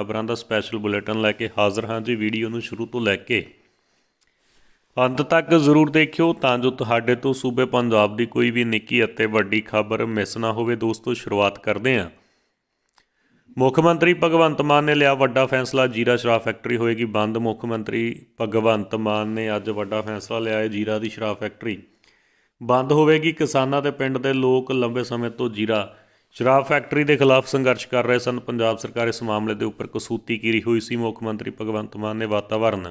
ਖਬਰਾਂ ਦਾ special bulletin ਲੈ ਕੇ ਹਾਜ਼ਰ ਹਾਂ ਜੀ ਵੀਡੀਓ ਨੂੰ ਸ਼ੁਰੂ ਤੋਂ ਲੈ ਕੇ ਅੰਤ ਤੱਕ ਜ਼ਰੂਰ ਦੇਖਿਓ ਤਾਂ ਜੋ ਤੁਹਾਡੇ ਤੋਂ ਸੂਬੇ ਪੰਜਾਬ ਦੀ ਕੋਈ ਵੀ ਨਿੱਕੀ ਅਤੇ ਵੱਡੀ ਖਬਰ ਮਿਸ ਨਾ ਹੋਵੇ ਦੋਸਤੋ ਸ਼ੁਰੂਆਤ ਕਰਦੇ ਹਾਂ ਮੁੱਖ ਮੰਤਰੀ ਭਗਵੰਤ ਮਾਨ ਨੇ ਲਿਆ ਵੱਡਾ ਫੈਸਲਾ ਜੀਰਾ ਸ਼ਰਾਬ ਫੈਕਟਰੀ ਹੋਏਗੀ ਬੰਦ ਮੁੱਖ ਮੰਤਰੀ ਭਗਵੰਤ ਮਾਨ ਨੇ ਅੱਜ ਵੱਡਾ ਫੈਸਲਾ ਲਿਆ ਹੈ ਜੀਰਾ ਦੀ ਸ਼ਰਾਬ ਫੈਕਟਰੀ ਬੰਦ ਹੋਵੇਗੀ ਕਿਸਾਨਾਂ ਤੇ ਪਿੰਡ ਦੇ ਲੋਕ ਲੰਬੇ ਸਮੇਂ ਤੋਂ ਜੀਰਾ ਸ਼ਰਾਬ ਫੈਕਟਰੀ ਦੇ ਖਿਲਾਫ ਸੰਘਰਸ਼ ਕਰ ਰਹੇ ਸਨ ਪੰਜਾਬ ਸਰਕਾਰ ਇਸ ਮਾਮਲੇ ਦੇ ਉੱਪਰ ਕਸੂਤੀ ਕੀਰੀ ਹੋਈ ਸੀ ਮੁੱਖ ਮੰਤਰੀ ਭਗਵੰਤ ਮਾਨ ਨੇ ਵਾਤਾਵਰਣ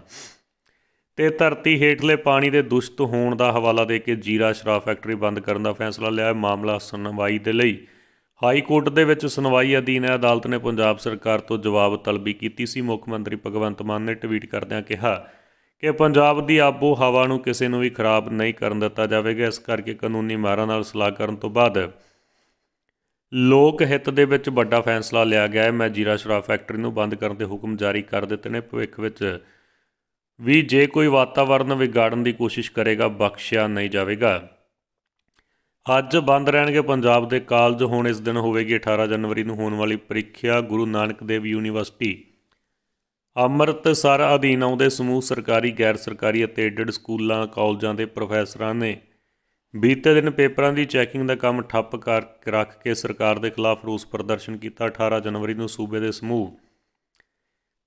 ਤੇ ਧਰਤੀ ਹੇਠਲੇ ਪਾਣੀ ਦੇ ਦੁਸ਼ਟ ਹੋਣ ਦਾ ਹਵਾਲਾ ਦੇ ਕੇ ਜੀਰਾ ਸ਼ਰਾਬ ਫੈਕਟਰੀ ਬੰਦ ਕਰਨ ਦਾ ਫੈਸਲਾ ਲਿਆ ਹੈ ਮਾਮਲਾ ਸੁਣਵਾਈ ਦੇ ਲਈ ਹਾਈ ਕੋਰਟ ਦੇ ਵਿੱਚ ਸੁਣਵਾਈ ਅਧੀਨ ਅਦਾਲਤ ਨੇ ਪੰਜਾਬ ਸਰਕਾਰ ਤੋਂ ਜਵਾਬ ਤਲਬੀ ਕੀਤੀ ਸੀ ਮੁੱਖ ਮੰਤਰੀ ਭਗਵੰਤ ਮਾਨ ਨੇ ਟਵੀਟ ਕਰਦਿਆਂ ਕਿਹਾ ਕਿ ਪੰਜਾਬ ਦੀ ਆਬੋ ਹਵਾ ਨੂੰ ਕਿਸੇ ਨੂੰ ਵੀ ਖਰਾਬ ਨਹੀਂ ਕਰਨ ਦਿੱਤਾ ਜਾਵੇਗਾ ਇਸ ਕਰਕੇ ਕਾਨੂੰਨੀ ਮਾਰਾਂ ਨਾਲ ਸਲਾਹ ਕਰਨ ਤੋਂ ਬਾਅਦ ਲੋਕ ਹਿੱਤ ਦੇ ਵਿੱਚ ਵੱਡਾ ਫੈਸਲਾ ਲਿਆ ਗਿਆ ਹੈ ਮੈਂ ਜੀਰਾ ਸ਼ਰਾਬ ਫੈਕਟਰੀ ਨੂੰ ਬੰਦ ਕਰਨ ਦੇ ਹੁਕਮ ਜਾਰੀ ਕਰ ਦਿੱਤੇ ਨੇ ਭਵਿੱਖ ਵਿੱਚ ਵੀ ਜੇ ਕੋਈ ਵਾਤਾਵਰਣ ਵਿਗਾੜਨ ਦੀ ਕੋਸ਼ਿਸ਼ ਕਰੇਗਾ ਬਖਸ਼ਿਆ ਨਹੀਂ ਜਾਵੇਗਾ ਅੱਜ ਬੰਦ ਰਹਿਣਗੇ ਪੰਜਾਬ ਦੇ ਕਾਲਜ ਹੁਣ ਇਸ ਦਿਨ ਹੋਵੇਗੀ 18 ਜਨਵਰੀ ਨੂੰ ਹੋਣ ਵਾਲੀ ਪ੍ਰੀਖਿਆ ਗੁਰੂ ਨਾਨਕ ਦੇਵ ਯੂਨੀਵਰਸਿਟੀ ਅੰਮ੍ਰਿਤਸਰ ਅਧੀਨ ਆਉਂਦੇ ਸਮੂਹ ਸਰਕਾਰੀ ਗੈਰ ਸਰਕਾਰੀ ਅਤੇ ਐਡਡ ਸਕੂਲਾਂ ਕਾਲਜਾਂ ਦੇ ਪ੍ਰੋਫੈਸਰਾਂ ਨੇ ਬੀਤੇ ਦਿਨ ਪੇਪਰਾਂ ਦੀ ਚੈਕਿੰਗ ਦਾ ਕੰਮ ਠੱਪ ਕਰ ਰੱਖ ਕੇ ਸਰਕਾਰ ਦੇ ਖਿਲਾਫ ਰੋਸ ਪ੍ਰਦਰਸ਼ਨ ਕੀਤਾ 18 ਜਨਵਰੀ ਨੂੰ ਸੂਬੇ ਦੇ ਸਮੂਹ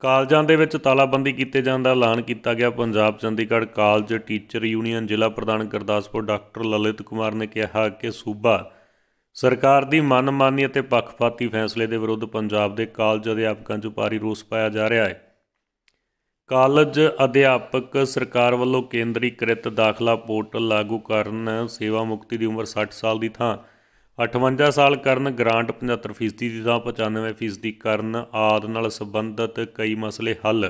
ਕਾਲਜਾਂ ਦੇ ਵਿੱਚ ਤਾਲਾਬੰਦੀ ਕੀਤੇ ਜਾਣ ਦਾ ਐਲਾਨ ਕੀਤਾ ਗਿਆ Punjab Chandigarh college teacher union ਜ਼ਿਲ੍ਹਾ ਪ੍ਰਧਾਨ ਗੁਰਦਾਸਪੁਰ ਡਾਕਟਰ ਲਲਿਤ ਕੁਮਾਰ ਨੇ ਕਿਹਾ ਕਿ ਸੂਬਾ ਸਰਕਾਰ ਦੀ ਮਨਮਾਨੀ ਅਤੇ ਪੱਖਪਾਤੀ ਫੈਸਲੇ ਦੇ ਵਿਰੁੱਧ ਪੰਜਾਬ ਦੇ ਕਾਲਜ ਅਧਿਆਪਕਾਂ 'ਚ ਭਾਰੀ ਰੋਸ ਪਾਇਆ ਜਾ ਰਿਹਾ ਹੈ ਕਾਲਜ ਅਧਿਆਪਕ ਸਰਕਾਰ ਵੱਲੋਂ ਕੇਂਦਰੀਕ੍ਰਿਤ ਦਾਖਲਾ ਪੋਰਟਲ ਲਾਗੂ ਕਰਨ ਸੇਵਾ ਮੁਕਤੀ ਦੀ ਉਮਰ 60 ਸਾਲ ਦੀ ਥਾਂ 58 ਸਾਲ ਕਰਨ ਗ੍ਰਾਂਟ 75% ਦੀ ਥਾਂ 95% ਕਰਨ ਆਦ ਨਾਲ ਸੰਬੰਧਿਤ ਕਈ ਮਸਲੇ ਹੱਲ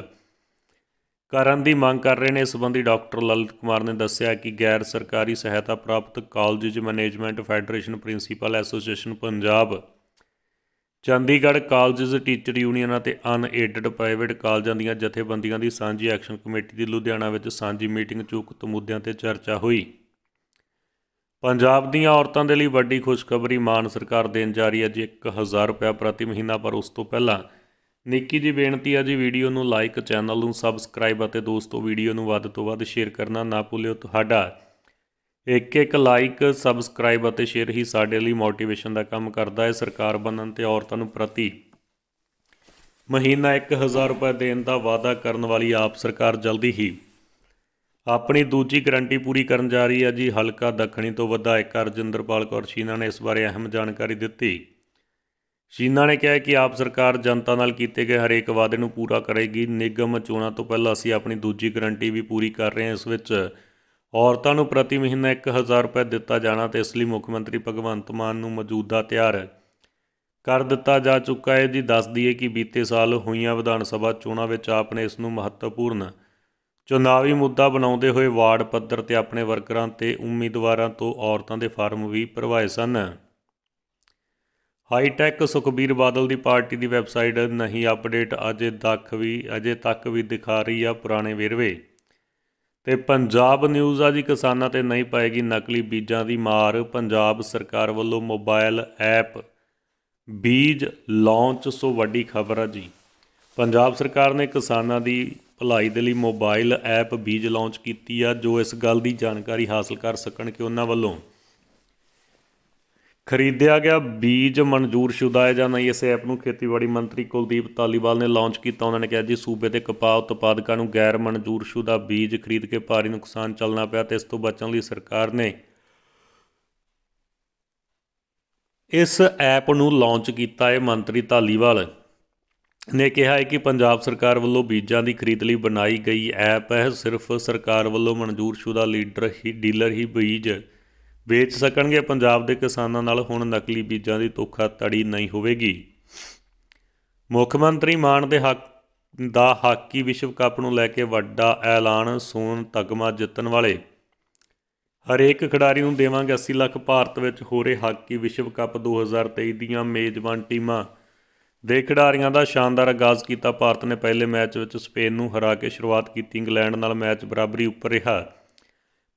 ਕਰਨ ਦੀ ਮੰਗ ਕਰ ਰਹੇ ਨੇ ਇਸ ਸੰਬੰਧੀ ਡਾਕਟਰ ਲਲਿਤ ਕੁਮਾਰ ਨੇ ਦੱਸਿਆ ਕਿ ਗੈਰ ਸਰਕਾਰੀ ਸਹਾਇਤਾ ਪ੍ਰਾਪਤ college management federation principal association Punjab Chandigarh colleges teacher ਯੂਨੀਅਨਾਂ ਤੇ ਅਨਏਡਡ ਪ੍ਰਾਈਵੇਟ ਕਾਲਜਾਂ ਦੀਆਂ ਜਥੇਬੰਦੀਆਂ ਦੀ ਸਾਂਝੀ ਐਕਸ਼ਨ ਕਮੇਟੀ ਦੀ ਲੁਧਿਆਣਾ ਵਿੱਚ ਸਾਂਝੀ ਮੀਟਿੰਗ 'ਚ ਉਕਤ ਮੁੱਦਿਆਂ ਤੇ ਚਰਚਾ ਹੋਈ ਪੰਜਾਬ ਦੀਆਂ ਔਰਤਾਂ ਦੇ ਲਈ ਵੱਡੀ ਖੁਸ਼ਖਬਰੀ ਮਾਨ ਸਰਕਾਰ ਦੇਣ ਜਾ ਰਹੀ ਹੈ ਜੀ 1000 ਰੁਪਏ ਪ੍ਰਤੀ ਮਹੀਨਾ ਪਰ ਉਸ ਤੋਂ ਪਹਿਲਾਂ ਨਿੱਕੀ ਜੀ ਬੇਨਤੀ ਹੈ ਜੀ ਵੀਡੀਓ ਨੂੰ ਲਾਈਕ ਚੈਨਲ ਨੂੰ ਸਬਸਕ੍ਰਾਈਬ ਅਤੇ ਦੋਸਤੋ ਵੀਡੀਓ ਨੂੰ ਵੱਧ ਤੋਂ ਵੱਧ ਸ਼ੇਅਰ ਕਰਨਾ ਨਾ ਭੁੱਲਿਓ ਤੁਹਾਡਾ ਇੱਕ ਇੱਕ ਲਾਈਕ ਸਬਸਕ੍ਰਾਈਬ ਅਤੇ ਸ਼ੇਅਰ ਹੀ ਸਾਡੇ ਲਈ ਮੋਟੀਵੇਸ਼ਨ ਦਾ ਕੰਮ ਕਰਦਾ ਹੈ ਸਰਕਾਰ ਬਣਨ ਤੇ ਔਰਤਾਂ ਨੂੰ ਪ੍ਰਤੀ ਮਹੀਨਾ 1000 ਰੁਪਏ ਦੇਣ ਦਾ ਵਾਅਦਾ ਕਰਨ ਵਾਲੀ ਆਪ ਸਰਕਾਰ ਜਲਦੀ ਹੀ ਆਪਣੀ ਦੂਜੀ ਗਰੰਟੀ ਪੂਰੀ ਕਰਨ ਜਾ ਰਹੀ ਹੈ ਜੀ ਹਲਕਾ ਦੱਖਣੀ ਤੋਂ ਵਿਧਾਇਕ ਅਰਜਿੰਦਰਪਾਲ ਕੌਰ ਸ਼ੀਨਾ ਨੇ ਇਸ ਬਾਰੇ ਅਹਿਮ ਜਾਣਕਾਰੀ ਦਿੱਤੀ ਸ਼ੀਨਾ ਨੇ ਕਿਹਾ ਕਿ ਆਪ ਸਰਕਾਰ ਜਨਤਾ ਨਾਲ ਕੀਤੇ ਗਏ ਹਰੇਕ ਵਾਅਦੇ ਨੂੰ ਪੂਰਾ ਕਰੇਗੀ ਨਿਗਮ ਚੋਣਾਂ ਤੋਂ ਪਹਿਲਾਂ ਅਸੀਂ ਆਪਣੀ ਦੂਜੀ ਗਰੰਟੀ ਵੀ ਪੂਰੀ ਕਰ ਰਹੇ ਹਾਂ ਇਸ ਵਿੱਚ ਔਰਤਾਂ ਨੂੰ ਪ੍ਰਤੀ ਮਹੀਨਾ 1000 ਰੁਪਏ ਦਿੱਤਾ ਜਾਣਾ ਤੇ ਇਸ ਲਈ ਮੁੱਖ ਮੰਤਰੀ ਭਗਵੰਤ ਮਾਨ ਨੂੰ ਮੌਜੂਦਾ ਤਿਆਰ ਕਰ ਦਿੱਤਾ ਜਾ ਚੁੱਕਾ ਹੈ ਜੀ ਦੱਸ ਦਈਏ ਕਿ ਬੀਤੇ ਸਾਲ ਹੋਈਆਂ ਵਿਧਾਨ ਸਭਾ ਚੋਣਾਂ ਵਿੱਚ ਆਪ ਨੇ ਇਸ ਨੂੰ ਮਹੱਤਵਪੂਰਨ ਚੋਣਾਵੀ ਮੁੱਦਾ ਬਣਾਉਂਦੇ ਹੋਏ ਵਾਰਡ ਪੱਧਰ ਤੇ ਆਪਣੇ ਵਰਕਰਾਂ ਤੇ ਉਮੀਦਵਾਰਾਂ ਤੋਂ ਔਰਤਾਂ ਦੇ ਫਾਰਮ ਵੀ ਭਰਵਾਏ ਸਨ ਹਾਈਟੈਕ ਸੁਖਬੀਰ ਬਾਦਲ ਦੀ ਪਾਰਟੀ ਦੀ ਵੈਬਸਾਈਟ ਨਹੀਂ ਅਪਡੇਟ ਅਜੇ ਤੱਕ ਵੀ ਅਜੇ ਤੱਕ ਵੀ ਦਿਖਾ ਰਹੀ ਆ ਪੁਰਾਣੇ ਵੇਰਵੇ ਤੇ ਪੰਜਾਬ ਨਿਊਜ਼ ਆ ਜੀ ਕਿਸਾਨਾਂ ਤੇ ਨਹੀਂ ਪਾਏਗੀ ਨਕਲੀ ਬੀਜਾਂ ਦੀ ਮਾਰ ਪੰਜਾਬ ਸਰਕਾਰ ਵੱਲੋਂ ਮੋਬਾਈਲ ਐਪ ਬੀਜ ਲਾਂਚ ਸੋ ਵੱਡੀ ਖਬਰ ਆ ਜੀ ਪੰਜਾਬ ਸਰਕਾਰ ਨੇ ਕਿਸਾਨਾਂ ਦੀ ਭਲਾਈ ਦੇ ਲਈ ਮੋਬਾਈਲ ਐਪ ਬੀਜ ਲਾਂਚ ਕੀਤੀ ਆ ਜੋ ਇਸ ਗੱਲ ਦੀ ਜਾਣਕਾਰੀ ਹਾਸਲ ਕਰ ਸਕਣ ਕਿ ਉਹਨਾਂ ਵੱਲੋਂ ਖਰੀਦਿਆ ਗਿਆ ਬੀਜ ਮਨਜ਼ੂਰਸ਼ੁਦਾ ਹੈ ਜਾਂ ਨਹੀਂ ਇਸ ਐਪ ਨੂੰ ਖੇਤੀਬਾੜੀ ਮੰਤਰੀ ਕੁਲਦੀਪ ਤਾਲੀਵਾਲ ਨੇ ਲਾਂਚ ਕੀਤਾ ਉਹਨਾਂ ਨੇ ਕਿਹਾ ਜੀ ਸੂਬੇ ਦੇ ਕਪਾਹ ਉਤਪਾਦਕਾਂ ਨੂੰ ਗੈਰ ਮਨਜ਼ੂਰਸ਼ੁਦਾ ਬੀਜ ਖਰੀਦ ਕੇ ਭਾਰੀ ਨੁਕਸਾਨ ਚੱਲਣਾ ਪਿਆ ਤੇ ਇਸ ਤੋਂ ਬਚਣ ਲਈ ਸਰਕਾਰ ਨੇ ਇਸ ਐਪ ਨੂੰ ਲਾਂਚ ਕੀਤਾ ਹੈ ਮੰਤਰੀ ਤਾਲੀਵਾਲ ਨੇ ਕਿਹਾ ਹੈ ਕਿ ਪੰਜਾਬ ਸਰਕਾਰ ਵੱਲੋਂ ਬੀਜਾਂ ਦੀ ਖਰੀਦ ਲਈ ਬਣਾਈ ਗਈ ਐਪ ਹੈ ਸਿਰਫ ਸਰਕਾਰ ਵੱਲੋਂ ਮਨਜ਼ੂਰਸ਼ੁਦਾ ਲੀਡਰ ਹੀ ਡੀਲਰ ਹੀ ਬੀਜ ਵੇਚ ਸਕਣਗੇ ਪੰਜਾਬ ਦੇ ਕਿਸਾਨਾਂ ਨਾਲ ਹੁਣ ਨਕਲੀ ਬੀਜਾਂ ਦੀ ਧੋਖਾ ਤੜੀ ਨਹੀਂ ਹੋਵੇਗੀ ਮੁੱਖ ਮੰਤਰੀ ਮਾਨ ਦੇ ਹੱਕ ਦਾ ਹਾਕੀ ਵਿਸ਼ਵ ਕੱਪ ਨੂੰ ਲੈ ਕੇ ਵੱਡਾ ਐਲਾਨ ਸੋਨ ਤਗਮਾ ਜਿੱਤਣ ਵਾਲੇ ਹਰੇਕ ਖਿਡਾਰੀ ਨੂੰ ਦੇਵਾਂਗੇ 80 ਲੱਖ ਭਾਰਤ ਵਿੱਚ ਹੋ ਰਹੇ ਹਾਕੀ ਵਿਸ਼ਵ ਕੱਪ 2023 ਦੀਆਂ ਮੇਜ਼ਬਾਨ ਟੀਮਾਂ ਦੇ ਖਿਡਾਰੀਆਂ ਦਾ ਸ਼ਾਨਦਾਰ ਆਗਾਜ਼ ਕੀਤਾ ਭਾਰਤ ਨੇ ਪਹਿਲੇ ਮੈਚ ਵਿੱਚ ਸਪੇਨ ਨੂੰ ਹਰਾ ਕੇ ਸ਼ੁਰੂਆਤ ਕੀਤੀ ਇੰਗਲੈਂਡ ਨਾਲ ਮੈਚ ਬਰਾਬਰੀ ਉੱਪਰ ਰਿਹਾ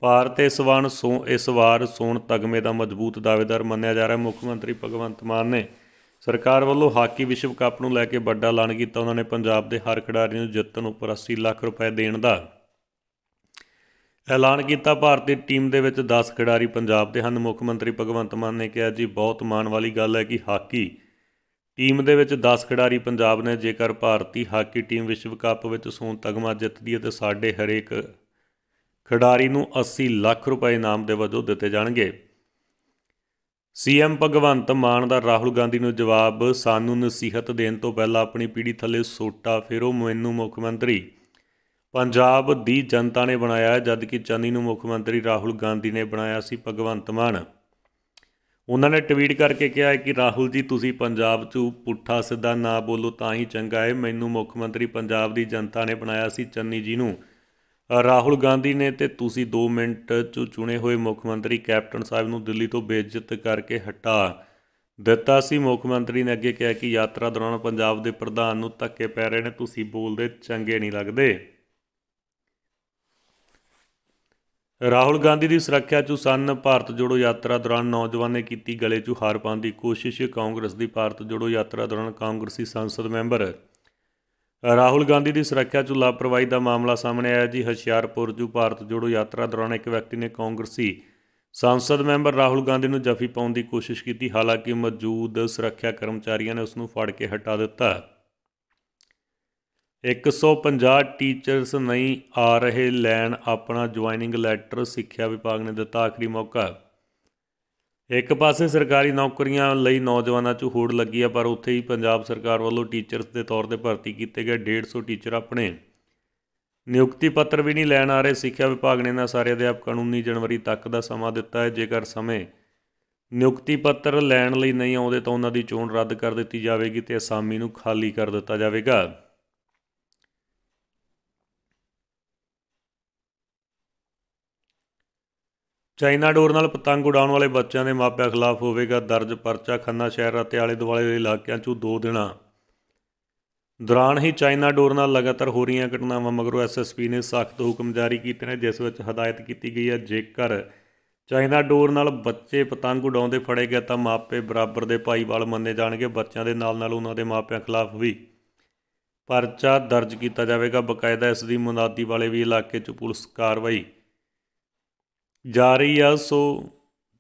ਭਾਰਤ ਇਸ ਵਾਰ ਸੋ ਇਸ ਵਾਰ ਸੋਨ ਤਗਮੇ ਦਾ ਮਜ਼ਬੂਤ ਦਾਅਵੇਦਾਰ ਮੰਨਿਆ ਜਾ ਰਿਹਾ ਮੁੱਖ ਮੰਤਰੀ ਭਗਵੰਤ ਮਾਨ ਨੇ ਸਰਕਾਰ ਵੱਲੋਂ ਹਾਕੀ ਵਿਸ਼ਵ ਕੱਪ ਨੂੰ ਲੈ ਕੇ ਵੱਡਾ ਐਲਾਨ ਕੀਤਾ ਉਹਨਾਂ ਨੇ ਪੰਜਾਬ ਦੇ ਹਰ ਖਿਡਾਰੀ ਨੂੰ ਜਿੱਤਣ ਉੱਪਰ 80 ਲੱਖ ਰੁਪਏ ਦੇਣ ਦਾ ਐਲਾਨ ਕੀਤਾ ਭਾਰਤੀ ਟੀਮ ਦੇ ਵਿੱਚ 10 ਖਿਡਾਰੀ ਪੰਜਾਬ ਦੇ ਹਨ ਮੁੱਖ ਮੰਤਰੀ ਭਗਵੰਤ ਮਾਨ ਨੇ ਕਿਹਾ ਜੀ ਬਹੁਤ ਮਾਣ ਵਾਲੀ ਗੱਲ ਹੈ ਕਿ ਹਾਕੀ ਟੀਮ ਦੇ ਵਿੱਚ 10 ਖਿਡਾਰੀ ਪੰਜਾਬ ਨੇ ਜੇਕਰ ਭਾਰਤੀ ਹਾਕੀ ਟੀਮ ਵਿਸ਼ਵ ਕੱਪ ਵਿੱਚ ਸੋਨ ਤਗਮਾ ਜਿੱਤਦੀ ਹੈ ਤੇ ਸਾਡੇ ਹਰੇਕ ਖਿਡਾਰੀ ਨੂੰ 80 ਲੱਖ ਰੁਪਏ ਇਨਾਮ ਦੇ ਵਜੋਂ ਦਿੱਤੇ ਜਾਣਗੇ ਸੀਐਮ ਭਗਵੰਤ ਮਾਨ ਦਾ ਰਾਹੁਲ ਗਾਂਧੀ ਨੂੰ ਜਵਾਬ ਸਾਨੂੰ ਨਸੀਹਤ ਦੇਣ ਤੋਂ ਪਹਿਲਾਂ ਆਪਣੀ ਪੀੜੀ ਥੱਲੇ ਸੋਟਾ ਫੇਰੋ ਮੈਨੂੰ ਮੁੱਖ ਮੰਤਰੀ ਪੰਜਾਬ ਦੀ ਜਨਤਾ ਨੇ ਬਣਾਇਆ ਜਦ ਕਿ ਚੰਨੀ ਨੂੰ ਮੁੱਖ ਮੰਤਰੀ ਰਾਹੁਲ ਗਾਂਧੀ ਨੇ ਬਣਾਇਆ ਸੀ ਭਗਵੰਤ ਮਾਨ ਉਹਨਾਂ ਨੇ ਟਵੀਟ ਕਰਕੇ ਕਿਹਾ ਹੈ ਕਿ ਰਾਹੁਲ ਜੀ ਤੁਸੀਂ ਪੰਜਾਬ 'ਚ ਪੁੱਠਾ ਸਿੱਧਾ ਨਾ ਬੋਲੋ ਤਾਂ ਹੀ ਚੰਗਾ ਹੈ ਮੈਨੂੰ ਮੁੱਖ ਮੰਤਰੀ ਪੰਜਾਬ ਦੀ ਜਨਤਾ ਨੇ ਬਣਾਇਆ ਸੀ ਚੰਨੀ ਜੀ ਨੂੰ ਰਾਹੁਲ ਗਾਂਧੀ ਨੇ ਤੇ ਤੁਸੀਂ 2 ਮਿੰਟ ਚ ਚੁਣੇ ਹੋਏ ਮੁੱਖ ਮੰਤਰੀ ਕੈਪਟਨ ਸਾਹਿਬ ਨੂੰ ਦਿੱਲੀ ਤੋਂ ਬੇਇੱਜ਼ਤ ਕਰਕੇ ਹਟਾ ਦਿੱਤਾ ਸੀ ਮੁੱਖ ਮੰਤਰੀ ਨੇ ਅੱਗੇ ਕਿਹਾ ਕਿ ਯਾਤਰਾ ਦੌਰਾਨ ਪੰਜਾਬ ਦੇ ਪ੍ਰਧਾਨ ਨੂੰ ਧੱਕੇ ਪੈ ਰਹੇ ਨੇ ਤੁਸੀਂ ਬੋਲਦੇ ਚੰਗੇ ਨਹੀਂ ਲੱਗਦੇ ਰਾਹੁਲ ਗਾਂਧੀ ਦੀ ਸੁਰੱਖਿਆ ਚ ਸੰਨ ਭਾਰਤ ਜੋੜੋ ਯਾਤਰਾ ਦੌਰਾਨ ਨੌਜਵਾਨ ਨੇ ਕੀਤੀ ਗਲੇ 'ਚ ਹਾਰ ਪਾਉਣ ਦੀ ਕੋਸ਼ਿਸ਼ ਕਾਂਗਰਸ ਦੀ ਭਾਰਤ ਜੋੜੋ ਯਾਤਰਾ ਦੌਰਾਨ ਕਾਂਗਰਸੀ ਸੰਸਦ ਮੈਂਬਰ ਰਾਹੁਲ ਗਾਂਧੀ ਦੀ ਸੁਰੱਖਿਆ 'ਚ ਲਾਪਰਵਾਹੀ ਦਾ ਮਾਮਲਾ ਸਾਹਮਣੇ ਆਇਆ ਜੀ ਹਸ਼ਿਆਰਪੁਰ ਜੂ ਭਾਰਤ ਜੋੜੋ ਯਾਤਰਾ ਦੌਰਾਨ ਇੱਕ ਵਿਅਕਤੀ ਨੇ ਕਾਂਗਰਸੀ ਸੰਸਦ ਮੈਂਬਰ ਰਾਹੁਲ ਗਾਂਧੀ ਨੂੰ ਜਫੀ ਪਾਉਣ ਦੀ ਕੋਸ਼ਿਸ਼ ਕੀਤੀ ਹਾਲਾਂਕਿ ਮੌਜੂਦ ਸੁਰੱਖਿਆ ਕਰਮਚਾਰੀਆਂ ਨੇ ਉਸ ਨੂੰ ਫੜ ਕੇ ਹਟਾ ਦਿੱਤਾ 150 ਟੀਚਰਸ ਨਹੀਂ ਆ ਰਹੇ ਲੈਣ ਆਪਣਾ ਜੁਆਇਨਿੰਗ ਲੈਟਰ ਸਿੱਖਿਆ ਵਿਭਾਗ ਨੇ ਦਿੱਤਾ ਆਖਰੀ ਮੌਕਾ ਇੱਕ ਪਾਸੇ ਸਰਕਾਰੀ ਨੌਕਰੀਆਂ ਲਈ ਨੌਜਵਾਨਾਂ 'ਚ ਹੋੜ ਲੱਗੀ ਆ ਪਰ ਉੱਥੇ ਹੀ ਪੰਜਾਬ ਸਰਕਾਰ ਵੱਲੋਂ ਟੀਚਰਸ ਦੇ ਤੌਰ ਤੇ ਭਰਤੀ ਕੀਤੇ ਗਏ 150 ਟੀਚਰ ਆਪਣੇ ਨਿਯੁਕਤੀ ਪੱਤਰ ਵੀ ਨਹੀਂ ਲੈਣ ਆ ਰਹੇ ਸਿੱਖਿਆ ਵਿਭਾਗ ਨੇ ਨਾ ਸਾਰੇ ਅਧਿਆਪਕਾਂ ਨੂੰ 19 ਜਨਵਰੀ ਤੱਕ ਦਾ ਸਮਾਂ ਦਿੱਤਾ ਹੈ ਜੇਕਰ ਸਮੇਂ ਨਿਯੁਕਤੀ ਪੱਤਰ ਲੈਣ ਲਈ ਨਹੀਂ ਆਉਂਦੇ ਤਾਂ ਉਹਨਾਂ ਦੀ ਚੋਣ ਰੱਦ ਕਰ ਦਿੱਤੀ ਜਾਵੇਗੀ ਤੇ ਅਸਾਮੀ ਨੂੰ ਖਾਲੀ ਕਰ ਦਿੱਤਾ ਜਾਵੇਗਾ ਚਾਈਨਾ ਡੋਰ ਨਾਲ ਪਤੰਗ ਉਡਾਉਣ ਵਾਲੇ ਬੱਚਿਆਂ ਦੇ ਮਾਪਿਆਂ ਖਿਲਾਫ ਹੋਵੇਗਾ ਦਰਜ ਪਰਚਾ ਖੰਨਾ ਸ਼ਹਿਰ ਅਤੇ ਆਲੇ ਦੁਆਲੇ ਦੇ ਇਲਾਕਿਆਂ 'ਚ ਦੋ ਦਿਨਾਂ ਦੌਰਾਨ ਹੀ ਚਾਈਨਾ ਡੋਰ ਨਾਲ ਲਗਾਤਾਰ ਹੋ ਰਹੀਆਂ ਘਟਨਾਵਾਂ ਮਗਰੋਂ ਐਸਐਸਪੀ ਨੇ ਸਖਤ ਹੁਕਮ ਜਾਰੀ ਕੀਤੇ ਨੇ ਜਿਸ ਵਿੱਚ ਹਦਾਇਤ ਕੀਤੀ ਗਈ ਹੈ ਜੇਕਰ ਚਾਈਨਾ ਡੋਰ ਨਾਲ ਬੱਚੇ ਪਤੰਗ ਉਡਾਉਂਦੇ ਫੜੇ ਗਏ ਤਾਂ ਮਾਪੇ ਬਰਾਬਰ ਦੇ ਭਾਈਵਾਲ ਮੰਨੇ ਜਾਣਗੇ ਬੱਚਿਆਂ ਦੇ ਨਾਲ ਨਾਲ ਉਹਨਾਂ ਦੇ ਮਾਪਿਆਂ ਖਿਲਾਫ ਵੀ ਪਰਚਾ ਦਰਜ ਕੀਤਾ ਜਾਵੇਗਾ ਬਕਾਇਦਾ ਇਸ ਦੀ ਮੁਨਾਦੀ ਵਾਲੇ ਵੀ ਇਲਾਕੇ 'ਚ ਪੁਲਿਸ ਕਾਰਵਾਈ ਜਾ ਰਹੀ ਆ ਸੋ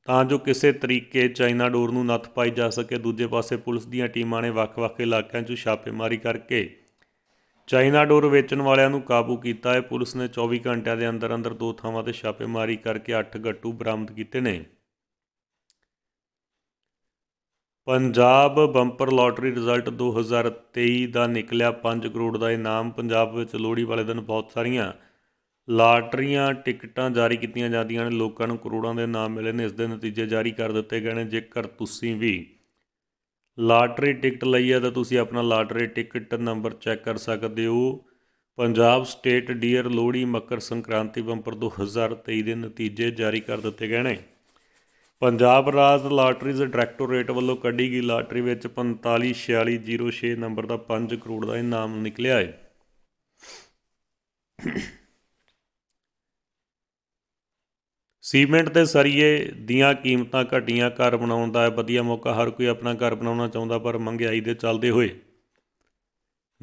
ਤਾਂ ਜੋ ਕਿਸੇ ਤਰੀਕੇ ਚਾਈਨਾ ਡੋਰ ਨੂੰ ਨੱਥ ਪਾਈ ਜਾ ਸਕੇ ਦੂਜੇ ਪਾਸੇ ਪੁਲਿਸ ਦੀਆਂ ਟੀਮਾਂ ਨੇ ਵੱਖ-ਵੱਖ ਇਲਾਕਿਆਂ 'ਚ ਛਾਪੇਮਾਰੀ ਕਰਕੇ ਚਾਈਨਾ ਡੋਰ ਵੇਚਣ ਵਾਲਿਆਂ ਨੂੰ ਕਾਬੂ ਕੀਤਾ ਹੈ ਪੁਲਿਸ ਨੇ 24 ਘੰਟਿਆਂ ਦੇ ਅੰਦਰ ਅੰਦਰ ਦੋ ਥਾਵਾਂ ਤੇ ਛਾਪੇਮਾਰੀ ਕਰਕੇ 8 ਗੱਟੂ ਬਰਾਮਦ ਕੀਤੇ ਨੇ ਪੰਜਾਬ ਬੰਪਰ ਲਾਟਰੀ ਰਿਜ਼ਲਟ 2023 ਦਾ ਨਿਕਲਿਆ 5 ਕਰੋੜ ਦਾ ਇਨਾਮ ਪੰਜਾਬ ਵਿੱਚ ਲੋਹੜੀ ਵਾਲੇ ਦਿਨ ਬਹੁਤ ਸਾਰੀਆਂ ਲਾਟਰੀਆਂ ਟਿਕਟਾਂ ਜਾਰੀ ਕੀਤੀਆਂ ਜਾਂਦੀਆਂ ਨੇ ਲੋਕਾਂ ਨੂੰ ਕਰੋੜਾਂ ਦੇ ਨਾਮ ਮਿਲੇ ਨੇ ਇਸ ਦੇ ਨਤੀਜੇ ਜਾਰੀ ਕਰ ਦਿੱਤੇ ਗਏ ਨੇ ਜੇਕਰ ਤੁਸੀਂ ਵੀ ਲਾਟਰੀ ਟਿਕਟ ਲਈ ਹੈ ਤਾਂ ਤੁਸੀਂ ਆਪਣਾ ਲਾਟਰੀ ਟਿਕਟ ਨੰਬਰ ਚੈੱਕ ਕਰ ਸਕਦੇ ਹੋ Punjab state dear Lohri Makar Sankranti bumper 2023 ਦੇ ਨਤੀਜੇ ਜਾਰੀ ਕਰ ਦਿੱਤੇ ਗਏ ਨੇ ਪੰਜਾਬ ਰਾਜ ਲਾਟਰੀਜ਼ ਡਾਇਰੈਕਟੋਰੇਟ ਵੱਲੋਂ ਕੱਢੀ ਗਈ ਲਾਟਰੀ ਵਿੱਚ 454606 ਨੰਬਰ ਦਾ 5 ਕਰੋੜ ਦਾ ਇਨਾਮ ਨਿਕਲਿਆ ਹੈ ਸੀਮੈਂਟ ਤੇ ਸਰੀਏ ਦੀਆਂ ਕੀਮਤਾਂ ਘਟੀਆਂ ਘਰ ਬਣਾਉਣ ਦਾ ਵਧੀਆ ਮੌਕਾ ਹਰ ਕੋਈ ਆਪਣਾ ਘਰ ਬਣਾਉਣਾ ਚਾਹੁੰਦਾ ਪਰ ਮਹਿੰਗਾਈ ਦੇ ਚੱਲਦੇ ਹੋਏ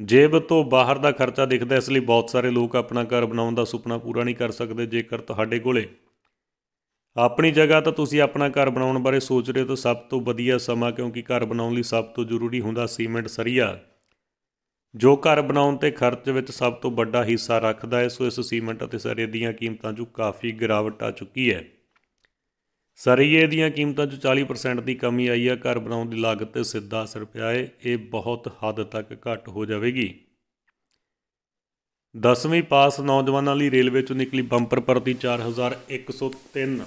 ਜੇਬ ਤੋਂ ਬਾਹਰ ਦਾ ਖਰਚਾ ਦਿਖਦਾ ਇਸ ਲਈ ਬਹੁਤ ਸਾਰੇ ਲੋਕ ਆਪਣਾ ਘਰ ਬਣਾਉਣ ਦਾ ਸੁਪਨਾ ਪੂਰਾ ਨਹੀਂ ਕਰ ਸਕਦੇ ਜੇਕਰ ਤੁਹਾਡੇ ਕੋਲੇ ਆਪਣੀ ਜਗ੍ਹਾ ਤਾਂ ਤੁਸੀਂ ਆਪਣਾ ਘਰ ਬਣਾਉਣ ਬਾਰੇ ਸੋਚ ਰਹੇ ਹੋ ਤਾਂ ਸਭ ਤੋਂ ਵਧੀਆ ਸਮਾਂ ਕਿਉਂਕਿ ਘਰ ਬਣਾਉਣ ਲਈ ਸਭ ਤੋਂ ਜ਼ਰੂਰੀ ਹੁੰਦਾ ਸੀਮੈਂਟ ਸਰੀਆ ਜੋ ਘਰ ਬਣਾਉਣ ਤੇ ਖਰਚ ਵਿੱਚ ਸਭ ਤੋਂ ਵੱਡਾ ਹਿੱਸਾ ਰੱਖਦਾ ਹੈ ਸੋ ਇਸ ਸੀਮੈਂਟ ਅਤੇ ਸਰੀਏ ਦੀਆਂ ਕੀਮਤਾਂ 'ਚ ਕਾਫੀ ਗਿਰਾਵਟ ਆ ਚੁੱਕੀ ਹੈ ਸਰੀਏ ਦੀਆਂ ਕੀਮਤਾਂ 'ਚ 40% ਦੀ ਕਮੀ ਆਈ ਹੈ ਘਰ ਬਣਾਉਣ ਦੀ ਲਾਗਤ ਤੇ ਸਿੱਧਾ ਅਸਰ ਪਿਆ ਹੈ ਇਹ ਬਹੁਤ ਹੱਦ ਤੱਕ ਘਟ ਹੋ ਜਾਵੇਗੀ 10ਵੀਂ ਪਾਸ ਨੌਜਵਾਨਾਂ ਲਈ ਰੇਲਵੇ 'ਚੋਂ ਨਿਕਲੀ ਬੰਪਰ ਭਰਤੀ 4103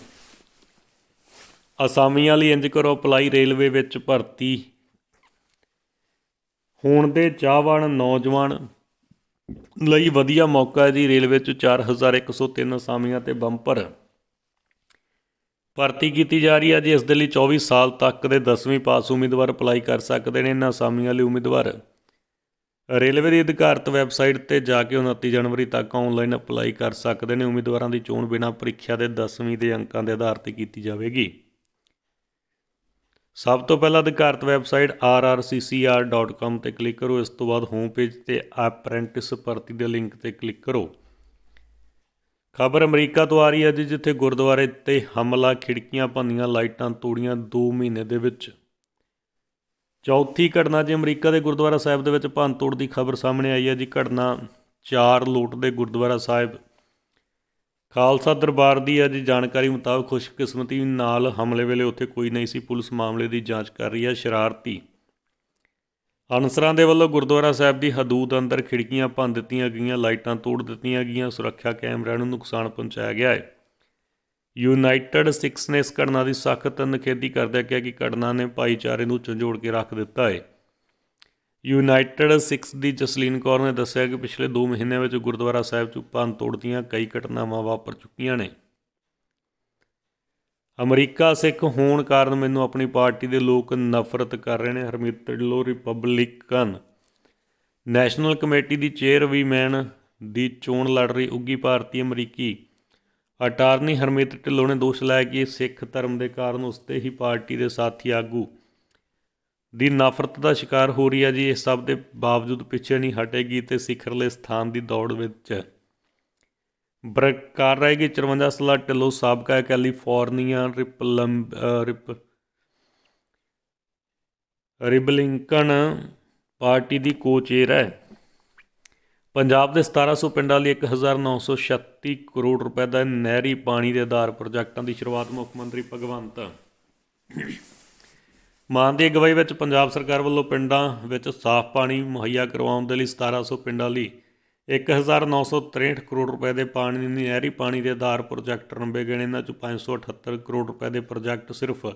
ਅਸਾਮੀਆਂ ਲਈ ਇੰਜ ਕਰੋ ਅਪਲਾਈ ਰੇਲਵੇ ਵਿੱਚ ਭਰਤੀ ਹੋਣ ਦੇ ਚਾਹਵਾਨ ਨੌਜਵਾਨ ਲਈ ਵਧੀਆ ਮੌਕਾ ਹੈ ਜੀ ਰੇਲਵੇ 'ਚ 4103 ਅਸਾਮੀਆਂ ਤੇ ਬੰਪਰ ਭਰਤੀ ਕੀਤੀ ਜਾ ਰਹੀ ਹੈ ਜੀ ਇਸ ਦੇ ਲਈ 24 ਸਾਲ ਤੱਕ ਦੇ 10ਵੀਂ ਪਾਸ ਉਮੀਦਵਾਰ ਅਪਲਾਈ ਕਰ ਸਕਦੇ ਨੇ ਇਹਨਾਂ ਅਸਾਮੀਆਂ ਲਈ ਉਮੀਦਵਾਰ ਰੇਲਵੇ ਦੀ ਅਧਿਕਾਰਤ ਵੈਬਸਾਈਟ ਤੇ ਜਾ ਕੇ 29 ਜਨਵਰੀ ਤੱਕ ਆਨਲਾਈਨ ਅਪਲਾਈ ਕਰ ਸਕਦੇ ਨੇ ਉਮੀਦਵਾਰਾਂ ਦੀ ਚੋਣ ਬਿਨਾਂ ਪ੍ਰੀਖਿਆ ਦੇ 10ਵੀਂ ਦੇ ਅੰਕਾਂ ਦੇ ਆਧਾਰ ਤੇ ਕੀਤੀ ਜਾਵੇਗੀ ਸਭ ਤੋਂ ਪਹਿਲਾਂ ਅਧਿਕਾਰਤ ਵੈਬਸਾਈਟ rrccr.com ਤੇ ਕਲਿੱਕ ਕਰੋ ਇਸ ਤੋਂ ਬਾਅਦ ਹੋਮ ਪੇਜ ਤੇ ਅਪ੍ਰੈਂਟਿਸ ਭਰਤੀ ਦੇ ਲਿੰਕ ਤੇ ਕਲਿੱਕ ਕਰੋ ਖਬਰ ਅਮਰੀਕਾ ਤੋਂ ਆ ਰਹੀ ਹੈ ਜਿੱਥੇ ਗੁਰਦੁਆਰੇ ਤੇ ਹਮਲਾ ਖਿੜਕੀਆਂ ਭੰਨੀਆਂ ਲਾਈਟਾਂ ਤੋੜੀਆਂ 2 ਮਹੀਨੇ ਦੇ ਵਿੱਚ ਚੌਥੀ ਘਟਨਾ ਜੇ ਅਮਰੀਕਾ ਦੇ ਗੁਰਦੁਆਰਾ ਸਾਹਿਬ ਦੇ ਵਿੱਚ ਤੋੜ ਦੀ ਖਬਰ ਸਾਹਮਣੇ ਆਈ ਹੈ ਜੀ ਘਟਨਾ ਚਾਰ ਲੋਟ ਦੇ ਗੁਰਦੁਆਰਾ ਸਾਹਿਬ ਖਾਲਸਾ ਦਰਬਾਰ ਦੀ ਅੱਜ ਜਾਣਕਾਰੀ ਮੁਤਾਬਕ ਖੁਸ਼ਕਿਸਮਤੀ ਨਾਲ ਹਮਲੇ ਵੇਲੇ ਉੱਥੇ ਕੋਈ ਨਹੀਂ ਸੀ ਪੁਲਿਸ ਮਾਮਲੇ ਦੀ ਜਾਂਚ ਕਰ ਰਹੀ ਹੈ ਸ਼ਰਾਰਤੀ ਅਨਸਰਾਂ ਦੇ ਵੱਲੋਂ ਗੁਰਦੁਆਰਾ ਸਾਹਿਬ ਦੀ ਹਦੂਦ ਅੰਦਰ ਖਿੜਕੀਆਂ ਭੰਨ ਦਿੱਤੀਆਂ ਗਈਆਂ ਲਾਈਟਾਂ ਤੋੜ ਦਿੱਤੀਆਂ ਗਈਆਂ ਸੁਰੱਖਿਆ ਕੈਮਰਿਆਂ ਨੂੰ ਨੁਕਸਾਨ ਪਹੁੰਚਾਇਆ ਗਿਆ ਹੈ ਯੂਨਾਈਟਿਡ ਸਿਕਸ ਨੇ ਇਸ ਘਟਨਾ ਦੀ ਸਖਤ ਨਿਖੇਧੀ ਕਰਦਿਆਂ ਕਿਹਾ ਕਿ ਘਟਨਾ ਨੇ ਭਾਈਚਾਰੇ ਨੂੰ ਚੁੰਝੋੜ ਕੇ ਰੱਖ ਦਿੱਤਾ ਹੈ ਯੂਨਾਈਟਿਡ ਸਿਕਸ ਦੀ ਜਸਲੀਨ ਕੌਰ ਨੇ ਦੱਸਿਆ ਕਿ ਪਿਛਲੇ 2 ਮਹੀਨਿਆਂ ਵਿੱਚ ਗੁਰਦੁਆਰਾ ਸਾਹਿਬ 'ਚ ਪੰਨ ਤੋੜਦੀਆਂ ਕਈ ਘਟਨਾਵਾਂ ਵਾਪਰ ਚੁੱਕੀਆਂ ਨੇ ਅਮਰੀਕਾ ਸਿੱਖ ਹੋਣ ਕਾਰਨ ਮੈਨੂੰ ਆਪਣੀ ਪਾਰਟੀ ਦੇ ਲੋਕ ਨਫ਼ਰਤ ਕਰ ਰਹੇ ਨੇ Harmeet Dhillon Republican National Committee ਦੀ ਚੇਅਰ ਵੀ ਮੈਨ ਦੀ ਚੋਣ ਲੜ ਰਹੀ ਉੱਗੀ ਭਾਰਤੀ ਅਮਰੀਕੀ ਅਟਾਰਨੀ ਹਰਮੀਤ ਢਿੱਲੋ ਨੇ ਦੋਸ਼ ਲਾਇਆ ਕਿ ਸਿੱਖ ਧਰਮ ਦੇ ਕਾਰਨ ਉਸਤੇ ਹੀ ਪਾਰਟੀ ਦੇ ਸਾਥੀ ਆਗੂ ਦੀ ਨਫ਼ਰਤ ਦਾ ਸ਼ਿਕਾਰ ਹੋ ਰਹੀ ਹੈ ਜੀ ਇਸ ਸਭ ਦੇ ਬਾਵਜੂਦ ਪਿੱਛੇ ਨਹੀਂ ਹਟੇਗੀ ਤੇ ਸਿਖਰਲੇ ਸਥਾਨ ਦੀ ਦੌੜ ਵਿੱਚ ਬਰਕਰਾਰ ਰਹੇਗੀ 54 ਸਾਲਾ ਢਿੱਲੋਂ ਸਾਬਕਾ ਕੈਲੀਫੋਰਨੀਆ ਰਿਪਲਮ ਰਿਪ ਰਿਬਲਿੰਕਨ ਪਾਰਟੀ ਦੀ ਕੋਚੇਰ ਹੈ ਪੰਜਾਬ ਦੇ 1700 ਪਿੰਡਾਂ ਲਈ 1936 ਕਰੋੜ ਰੁਪਏ ਦਾ ਨਹਿਰੀ ਪਾਣੀ ਦੇ ਆਧਾਰ ਪ੍ਰੋਜੈਕਟਾਂ ਦੀ ਸ਼ੁਰੂਆਤ ਮੁੱਖ ਮੰਤਰੀ ਭਗਵੰਤ ਮਾਨ ਦੀ ਅਗਵਾਈ ਵਿੱਚ ਪੰਜਾਬ ਸਰਕਾਰ ਵੱਲੋਂ ਪਿੰਡਾਂ ਵਿੱਚ ਸਾਫ਼ ਪਾਣੀ ਮੁਹੱਈਆ ਕਰਵਾਉਣ ਦੇ ਲਈ 1700 ਪਿੰਡਾਂ ਲਈ 1963 ਕਰੋੜ ਰੁਪਏ ਦੇ ਪਾਣੀ ਨਹਿਰੀ ਪਾਣੀ ਦੇ ਆਧਾਰ ਪ੍ਰੋਜੈਕਟ ਰੰਬੇ ਗਣੇ ਇਹਨਾਂ ਚੋਂ 578 ਕਰੋੜ ਰੁਪਏ ਦੇ ਪ੍ਰੋਜੈਕਟ ਸਿਰਫ